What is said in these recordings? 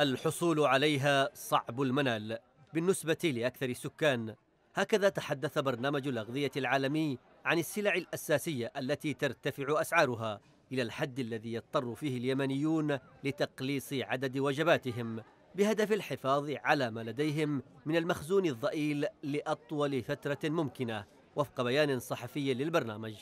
الحصول عليها صعب المنال بالنسبة لأكثر السكان هكذا تحدث برنامج الأغذية العالمي عن السلع الأساسية التي ترتفع أسعارها إلى الحد الذي يضطر فيه اليمنيون لتقليص عدد وجباتهم بهدف الحفاظ على ما لديهم من المخزون الضئيل لأطول فترة ممكنة وفق بيان صحفي للبرنامج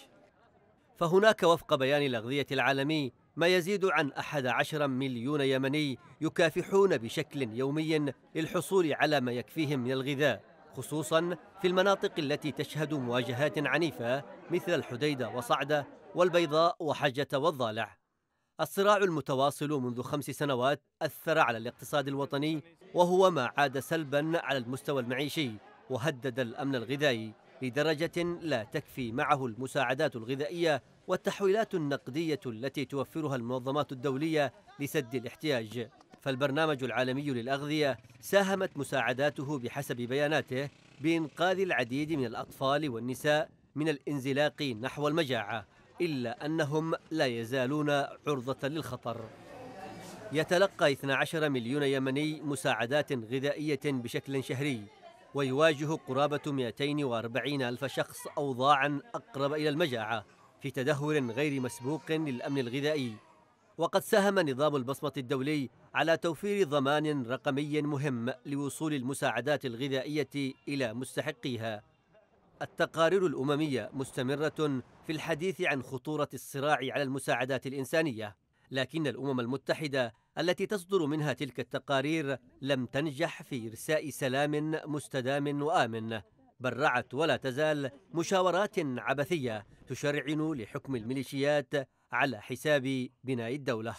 فهناك وفق بيان الأغذية العالمي ما يزيد عن أحد عشر مليون يمني يكافحون بشكل يومي للحصول على ما يكفيهم من الغذاء خصوصا في المناطق التي تشهد مواجهات عنيفة مثل الحديدة وصعدة والبيضاء وحجة والضالع الصراع المتواصل منذ خمس سنوات أثر على الاقتصاد الوطني وهو ما عاد سلبا على المستوى المعيشي وهدد الأمن الغذائي لدرجة لا تكفي معه المساعدات الغذائية والتحويلات النقدية التي توفرها المنظمات الدولية لسد الاحتياج فالبرنامج العالمي للأغذية ساهمت مساعداته بحسب بياناته بإنقاذ العديد من الأطفال والنساء من الانزلاق نحو المجاعة إلا أنهم لا يزالون عرضة للخطر يتلقى 12 مليون يمني مساعدات غذائية بشكل شهري ويواجه قرابة 240 ألف شخص أوضاعا أقرب إلى المجاعة في تدهور غير مسبوق للأمن الغذائي وقد ساهم نظام البصمة الدولي على توفير ضمان رقمي مهم لوصول المساعدات الغذائية إلى مستحقيها التقارير الأممية مستمرة في الحديث عن خطورة الصراع على المساعدات الإنسانية لكن الأمم المتحدة التي تصدر منها تلك التقارير لم تنجح في إرساء سلام مستدام وآمن بل رعت ولا تزال مشاورات عبثية تشرعن لحكم الميليشيات على حساب بناء الدولة